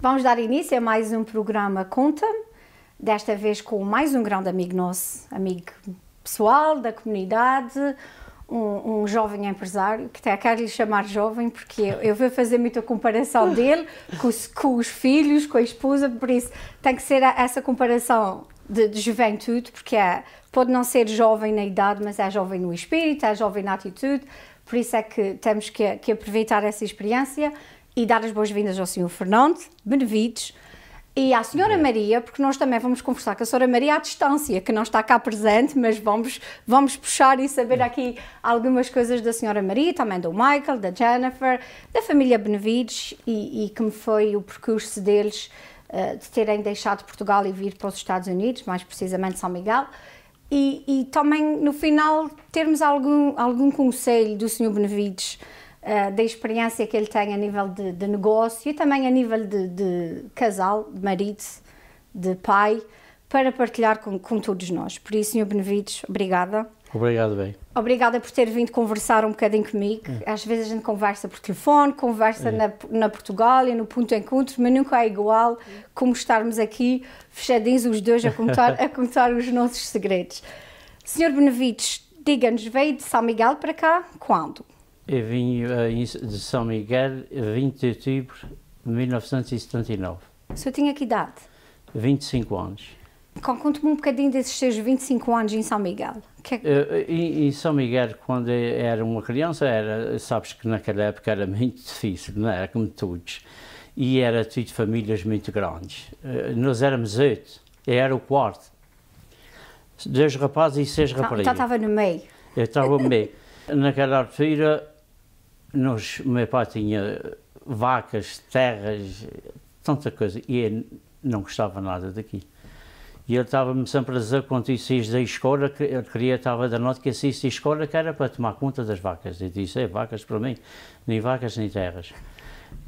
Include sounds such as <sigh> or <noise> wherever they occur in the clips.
Vamos dar início a mais um programa Conta-me, desta vez com mais um grande amigo nosso, amigo pessoal da comunidade, um, um jovem empresário, que até quero lhe chamar jovem, porque eu, eu vou fazer muita comparação <laughs> dele com os, com os, filhos, com a esposa, por isso tem que ser essa comparação de, de juventude, porque é, pode não ser jovem na idade, mas é jovem no espírito, é jovem na atitude, por isso é que temos que, que aproveitar essa experiência e dar as boas-vindas ao Sr. Fernando Benevides e à Sra. Maria, porque nós também vamos conversar com a Sra. Maria à distância, que não está cá presente, mas vamos, vamos puxar e saber aqui algumas coisas da Sra. Maria, também do Michael, da Jennifer, da família Benevides e, e como foi o percurso deles uh, de terem deixado Portugal e vir para os Estados Unidos, mais precisamente São Miguel. E, e também, no final, termos algum, algum conselho do Sr. Benevides eh, da experiência que ele tem a nível de, de negócio e também a nível de, de, casal, de marido, de pai, para partilhar com, com todos nós. Por isso, Sr. Benevides, obrigada. Obrigado, bem. Obrigada por ter vindo conversar um bocadinho comigo. É. Às vezes a gente conversa por telefone, conversa é. na, na Portugal e no ponto encontro, mas nunca é igual é. como estarmos aqui fechadinhos os dois a contar, <laughs> a contar os nossos segredos. Senhor Benevides, diga-nos, veio de São Miguel para cá quando? Eu vim eh, de São Miguel 20 de outubro de 1979. O senhor tinha que idade? 25 anos. Conte-me um bocadinho desses seus 25 anos em São Miguel. Que é que... Eh, eh, em, em, São Miguel, quando era uma criança, era, sabes que naquela época era <laughs> muito difícil, não é? era como todos. E era tudo famílias muito grandes. Nós éramos oito, era o quarto. Dois rapazes e seis tá, tá, raparigas. Então estava no meio? Eu estava no meio. <laughs> Naquela altura, nos meu pai tinha vacas, terras, tanta coisa, e ele não gostava nada daqui. E ele estava-me sempre a dizer quando disse da escola, que ele queria, estava da nota que assiste da escola, que era para tomar conta das vacas. E disse, é, vacas para mim, nem vacas nem terras.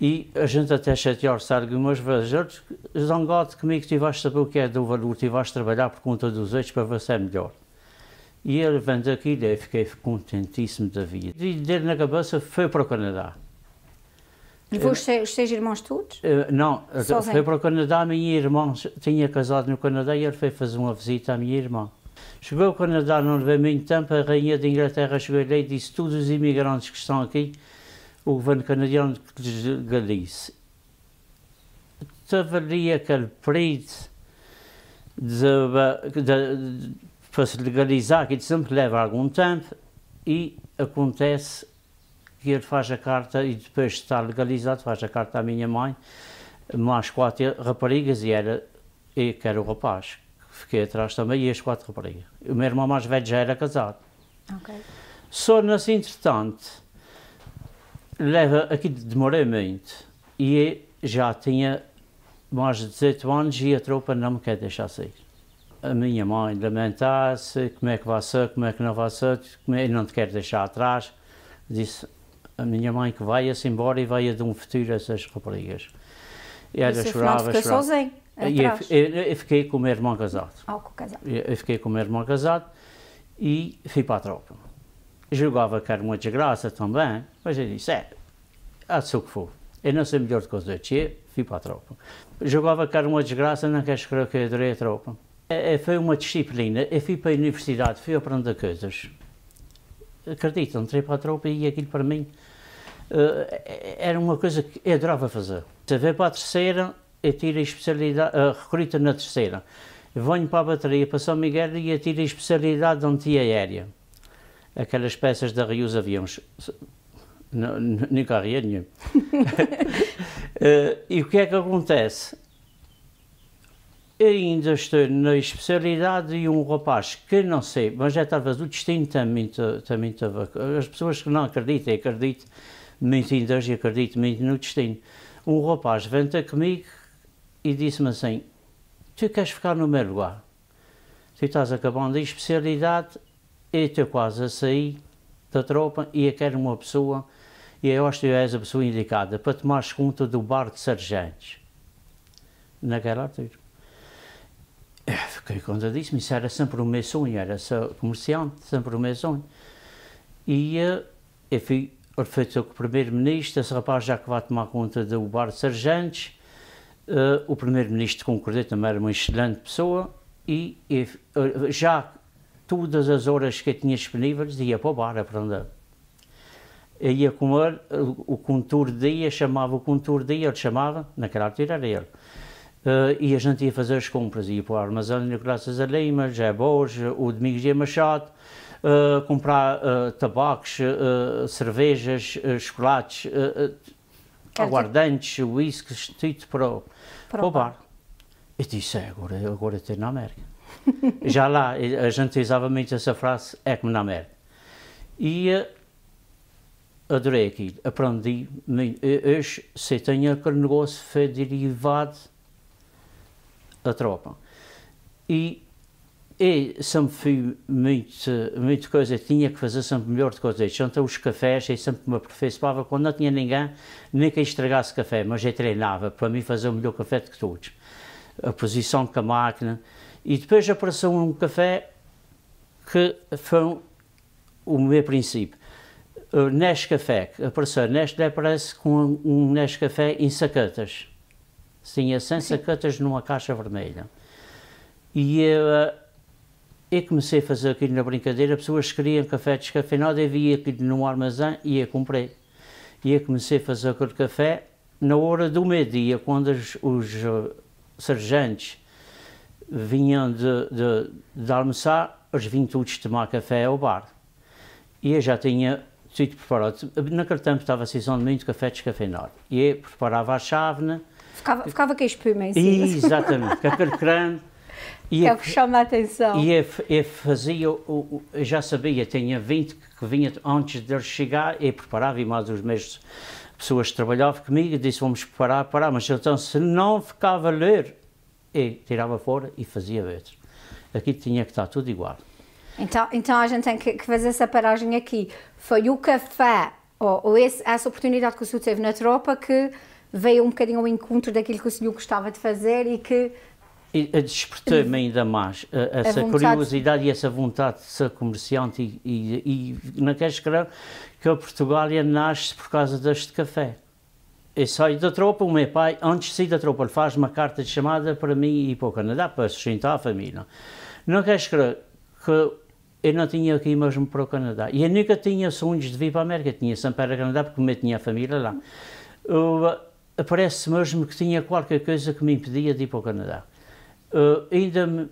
E a gente até chateou-se algumas vezes, zangote comigo, tiveste a saber o que é do valor, tiveste a trabalhar por conta dos outros para você é melhor. E ele vem aquilo, eu fiquei contentíssimo da vida. E dele na cabeça foi para o Canadá. E vos eh, uh, irmãos todos? Uh, não, Sozinho. foi para o Canadá. A minha irmã tinha casado no Canadá e ele foi fazer uma visita à minha irmã. Chegou ao Canadá, não levei muito tempo, a rainha da Inglaterra chegou ali e disse todos os imigrantes que estão aqui, o governo canadiano que lhes galice. Teve ali aquele período de, de, de para se legalizar, que sempre leva algum tempo e acontece que ele faz a carta e depois de estar legalizado faz a carta à minha mãe, mais quatro raparigas e era e que era o rapaz que fiquei atrás também e as quatro raparigas. O meu irmão mais velho já era casado. Okay. Só nesse entretanto leva aqui demorei muito e já tinha mais de 18 anos e a tropa não me quer deixar sair a minha mãe lamentar-se, como é que vai ser, como é que não vai ser, como é, não te quero deixar atrás. Disse a minha mãe que vai-se embora e vai a de um futuro essas raparigas. E ela e chorava, chorava. sozinho, E eu, eu, eu, fiquei com o meu irmão casado. Ah, casado. Eu, fiquei com o meu irmão casado e fui para a tropa. Julgava que era uma desgraça também, mas eu disse, é, há de ser o que for. Eu não sei melhor do que os outros, fui para a tropa. Julgava que era uma desgraça, não queres crer que eu adorei a tropa. É, é, foi uma disciplina. Eu fui para a universidade, fui aprender coisas. Acreditam, entrei para a tropa e aquilo para mim uh, era uma coisa que eu adorava fazer. Se vê para a terceira, eu tiro a especialidade, uh, eh, recruta na terceira. Venho para a bateria, para São Miguel e tiro a especialidade de antiaérea. Aquelas peças da Rio dos Aviões. nem carreira é nenhum. uh, <laughs> e o que é que acontece? ainda estou na especialidade e um rapaz que não sei, mas já estava do destino também, também estava. As pessoas que não acreditam, acreditam muito em Deus e acreditam muito no destino. Um rapaz vem ter comigo e disse-me assim: Tu queres ficar no meu lugar? Tu estás acabando a especialidade, e estou quase a sair da tropa e eu quero uma pessoa, e eu acho que és a pessoa indicada para tomar conta do bar de sargentos. Naquela altura. É, fiquei conta disso, isso era sempre o meu sonho, era só comerciante, sempre o meu sonho. E eh, eu fui feito com o primeiro-ministro, esse rapaz já que vai tomar conta do bar de sargentes uh, eh, o primeiro-ministro concordou também era uma excelente pessoa, e eu, eh, já todas as horas que eu tinha disponíveis ia para o bar aprender. Eu ia com ele, o contour dia, chamava o contour dia, ele chamava, naquela altura era ele Uh, e a gente ia fazer as compras, ia para o armazém Graças a Lima, José Borges, o Domingos de Machado, uh, comprar uh, tabacos, cervejas, chocolates, aguardantes, whiskies, tudo para, o, para, para o bar. Eu disse, é, agora, agora é tem na América. <laughs> Já lá, a gente usava muito essa frase, é como na América. E adorei aquilo, aprendi. Hoje, se tenho aquele negócio foi derivado tropa. E e é sempre fui muito, muito coisa, tinha que fazer sempre melhor de coisas. Então, os cafés, é eu sempre me aperfeiçoava. Quando não tinha ninguém, nem que estragasse café, mas eu treinava para mim fazer o melhor café de todos. A posição com a máquina. E depois apareceu um café que foi o meu princípio. neste que apareceu neste, aparece com um neste café em sacatas tinha 100 sacotas numa caixa vermelha. E eu, eh, eu comecei a fazer aquilo na brincadeira, pessoas queriam café descafeinado, eu via aquilo num armazém e eu comprei. E eu comecei a fazer aquele café na hora do meio-dia, quando os, os eh, sargentos vinham de, de, de almoçar, eles vinham todos tomar café ao bar. E eu já tinha tudo preparado. Naquele tempo estava a sessão de muito café descafeinado. E eu preparava a chávena, Ficava, ficava com a espuma em cima. Exatamente, com aquele crânio. E é o que chama a atenção. E eu, fazia, eu já sabia, tinha 20 que vinha antes de chegar, e preparava, e mais os meus pessoas que trabalhavam comigo, disse vamos preparar, parar, mas então se não ficava a ler, eu tirava fora e fazia outro. Aqui tinha que estar tudo igual. Então, então a gente tem que, que fazer essa paragem aqui. Foi o café, ou, ou esse, essa oportunidade que o senhor teve na tropa que veio um bocadinho ao encontro daquilo que o senhor gostava de fazer e que eh, despertei-me ainda mais a, eh, a essa vontade. curiosidade e essa vontade de ser comerciante e, e, e não queres crer que a Portugália nasce por causa deste café. Eu saio da tropa, o meu pai, antes de sair da tropa, ele faz uma carta de chamada para mim e para o Canadá, para sustentar a família. Não queres crer que eu não tinha aqui mesmo para o Canadá. E eu nunca tinha sonhos de vir para a América, tinha sempre para o Canadá, porque eu tinha a família lá. Eu, aparece mesmo que tinha qualquer coisa que me impedia de ir para o Canadá. Uh, ainda me,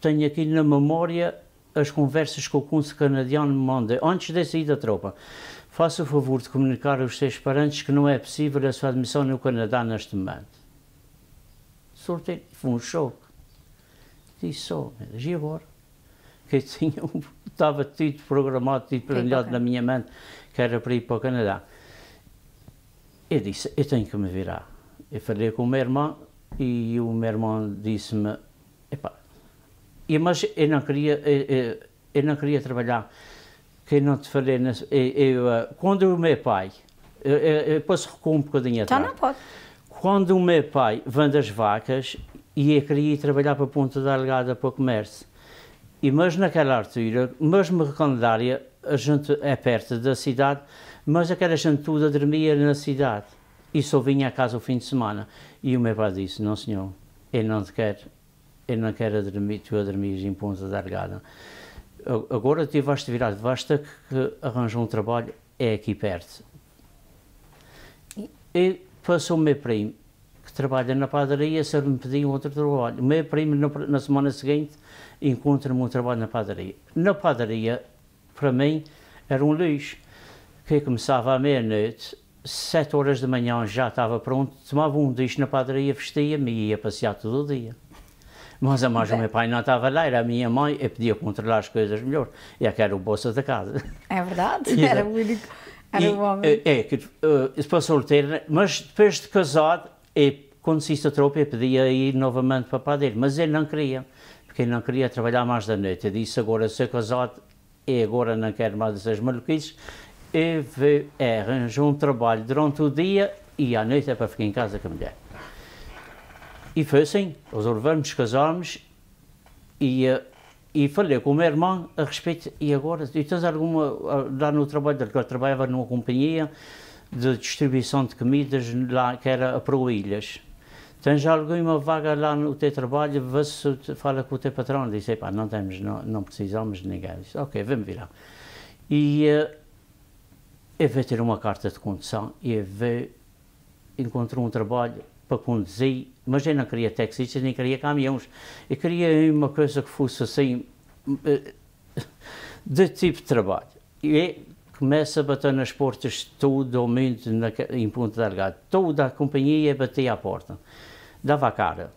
tenho aqui na memória as conversas que o cônsul canadiano me manda antes de sair da tropa. Faça o favor de comunicar aos seus parentes que não é possível a sua admissão no Canadá neste momento. Sorteio. Foi um choque. Disse só, oh, e agora? Que eu tinha, <laughs> estava tido programado, tido planejado na minha mente que era para ir para o Canadá. Eu disse, eu tenho que me virar. Eu falei com o meu irmão e o meu irmão disse-me, epá, mas eu não queria, eu, eu não queria trabalhar, que eu não te falei, nesse, eu, eu, eh, quando o meu pai, eu, eu posso recuar um bocadinho então atrás. Então não pode. Quando o meu pai vende as vacas, e eu queria ir trabalhar para a Ponta da Algada para o comércio. E mas naquela altura, mesmo recandária, a gente é perto da cidade, mas aquela gente toda dormia na cidade e só vinha a casa o fim de semana. E o meu pai disse: Não, senhor, ele não te quer, ele não quer a dormir, tu a dormir em Ponta da Argada. Agora tu vais te virar, que arranjar um trabalho, é aqui perto. E passou o meu primo, que trabalha na padaria, se me pedir outro trabalho. O meu primo, na semana seguinte, encontra-me um trabalho na padaria. Na padaria, para mim era um lixo. Que começava à meia-noite, sete horas da manhã já estava pronto, tomava um lixo na padaria, vestia-me e ia passear todo o dia. Mas a mais o meu pai não estava lá, era a minha mãe, eu podia controlar as coisas melhor. E é que era o bolso da casa. É verdade, <laughs> era o único. Era e, o homem. Eh, é, que uh, eh, solteiro, né, mas depois de casado, e quando se a tropa, eu pedia ir novamente para a padaria, mas ele não queria, porque ele não queria trabalhar mais da noite. Eu disse agora, se casado, e agora não quero mais essas maluquices, e é, arranjou um trabalho durante o dia e à noite é para ficar em casa com a mulher. E foi assim, resolvemos, casámos e, eh, e falei com o meu irmão a respeito, e agora, e tens alguma, lá no trabalho dele, que eu trabalhava numa companhia de distribuição de comidas lá, que era a Proilhas tens então, alguma vaga lá no teu trabalho, vê se fala com o teu patrão. Diz, epá, não temos, não, não precisamos de ninguém. Diz, ok, vamos virar. E uh, eu vou ter uma carta de condução e eu vou encontrar um trabalho para conduzir, mas eu não queria taxistas, nem queria caminhões. Eu queria uma coisa que fosse assim, uh, de tipo de trabalho. E é começa a bater nas portas todo o mundo na, em Ponta Delgado. Toda a companhia batia à porta, dava a cara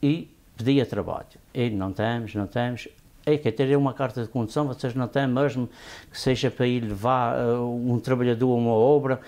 e pedia trabalho. E não temos, não temos. É que ter uma carta de condução, vocês não têm mesmo que seja para ir levar uh, um trabalhador a uma obra.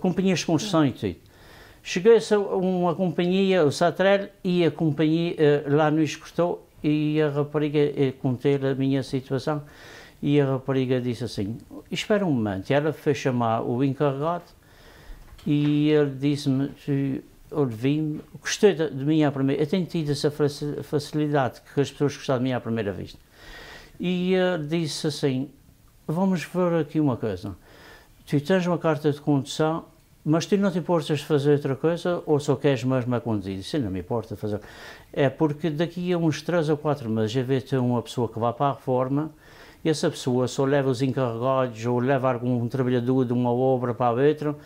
Companhias de construção e tudo. Cheguei a uma companhia, o Satrel, e a companhia uh, lá no escutou e a rapariga eh, contei a minha situação e a rapariga disse assim: Espera um momento. E ela foi chamar o encarregado e ele disse-me: Ouvi-me, gostei de, de mim à primeira Eu tenho tido essa facilidade que as pessoas gostaram de mim à primeira vista. E ele disse assim: Vamos ver aqui uma coisa. Tu tens uma carta de condução, mas tu não te importas de fazer outra coisa ou só queres mesmo a conduzir? Sim, não me importa fazer. É porque daqui a uns 3 ou 4 meses já vê-te uma pessoa que vá para a reforma e essa pessoa só leva os encarregados ou leva algum trabalhador de uma obra para a outra,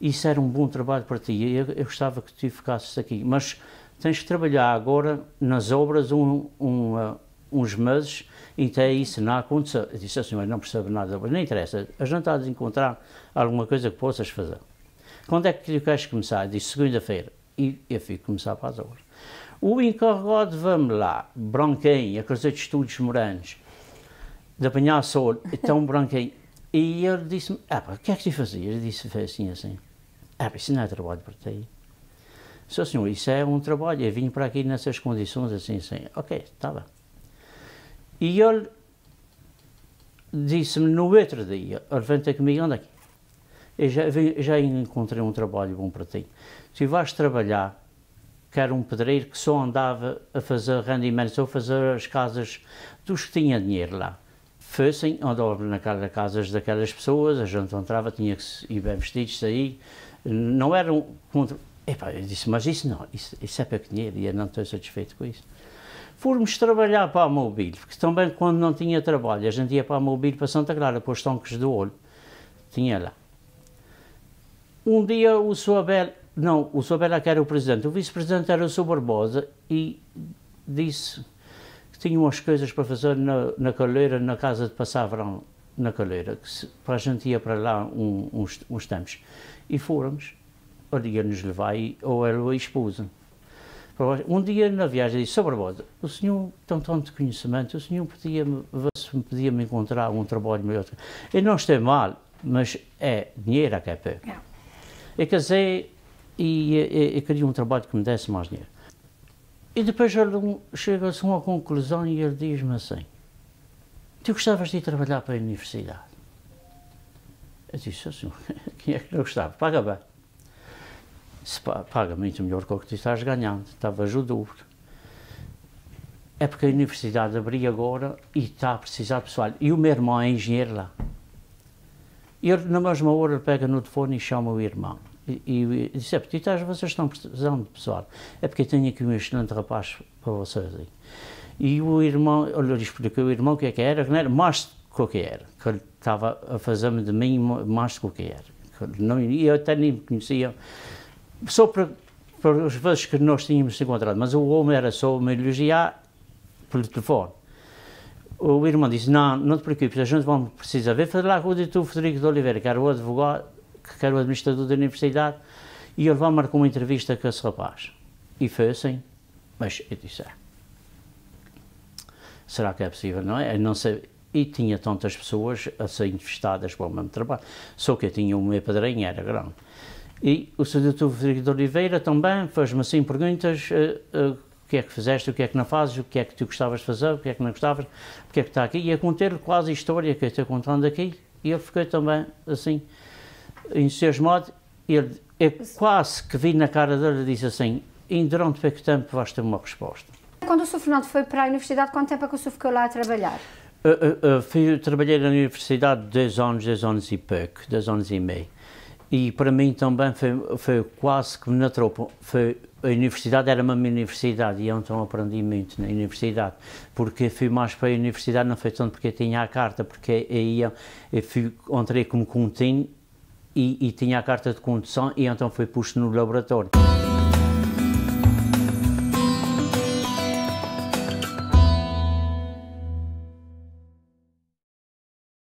isso era um bom trabalho para ti, eu, eu gostava que tu ficasses aqui, mas tens que trabalhar agora nas obras um, um, uh, uns meses e até isso não aconteceu. Eu disse, assim, a senhora não percebe nada, mas não interessa, a gente está a encontrar alguma coisa que possas fazer. Quando é que tu queres começar? Eu disse, segunda-feira. E eu fui começar para as obras. O encarregado, vamos lá, branquinho, a coisa de estudos moranos, de apanhar a sol, branco aí E ele disse-me, ah, pá, o que é que tu fazias? ele disse, fez assim, assim. Ah, isso não é trabalho para ti. Só oh, senhor, isso é um trabalho, eu vim para aqui nessas condições, assim, assim. Ok, está bem. E ele disse-me no outro dia, ele vem ter comigo, anda aqui. Eu já, já encontrei um trabalho bom para ti. Tu vais trabalhar que era um pedreiro que só andava a fazer rendimentos ou fazer as casas dos que tinham dinheiro lá fossem andar naquela casas daquelas pessoas, a gente entrava, tinha que ir bem vestidos, sair, não eram contra... Epá, eu disse, mas isso não, isso, isso é para dinheiro e eu não estou satisfeito com isso. Fomos trabalhar para a Mobile, porque também quando não tinha trabalho, a gente ia para a Mobile, para Santa Clara, para os tanques do olho, tinha lá. Um dia o abel não, o Soabel é que era o presidente, o vice-presidente era o Sr. Barbosa e disse tinha umas coisas para fazer na, na Calheira, na casa de passar na Calheira, que se, para a gente ia para lá um, uns, uns tempos. E fomos, ou ia nos levar ou ela a esposa. Um dia na viagem disse, sobre o senhor tem tanto conhecimento, o senhor podia -me, se podia me encontrar um trabalho melhor. E não está mal, mas é dinheiro a que é pé. Eu casei e, e, e queria um trabalho que me desse mais dinheiro. E depois chega-se a uma conclusão e ele diz-me assim: Tu gostavas de ir trabalhar para a universidade? Eu disse assim: <laughs> Quem é que não gostava? Paga bem. Se paga muito melhor com o que tu estás ganhando, estavas o dobro. É porque a universidade abri agora e está a precisar de pessoal. E o meu irmão é engenheiro lá. E ele, na mesma hora, pega no telefone e chama o irmão e, e disse, é porque vocês estão precisando de pessoal. É porque eu tenho aqui um excelente rapaz para vocês aí. E o irmão, eu lhe expliquei o irmão o que é que era, que não era mais do que era, que ele estava a fazer-me de mim mais do que era. Que não, e eu até nem me conhecia, só para, para as vezes que nós tínhamos encontrado, mas o homem era só me elogiar pelo telefone. O irmão disse, não, não te preocupes, a gente vai precisar ver falar com o doutor Frederico de Oliveira, que era o advogado que era o administrador da universidade, e ele vai marcar uma entrevista com esse rapaz. E foi assim, mas eu disse, ah, será que é possível, não é? Eu não sei, e tinha tantas pessoas a ser entrevistadas para o mesmo trabalho, só que eu tinha o meu padrinho, era grande. E o Sr. Doutor Frederico de Oliveira também fez-me assim perguntas, uh, uh, o que é que fizeste, o que é que não fazes, o que é que tu gostavas de fazer, o que é que não gostavas, o que é que está aqui, e a contar quase a história que eu estou contando aqui, e eu fiquei também assim, em modos ele é quase que vi na cara dele e disse assim: em durante pouco é tempo vais ter uma resposta. Quando o Sr. Fernando foi para a universidade, quanto tempo é que o Sr. ficou lá a trabalhar? Eh, eh, eh, eu, fui, trabalhei na universidade 10 anos, 10 anos e pouco, 10 anos e meio. E para mim também foi, foi quase que na tropa. Foi, a universidade era uma minha universidade e eu então aprendi muito na universidade. Porque fui mais para a universidade, não foi tanto porque eu tinha a carta, porque aí eu, eu fui, entrei como contínuo e, e tinha a carta de condução e então foi posto no laboratório.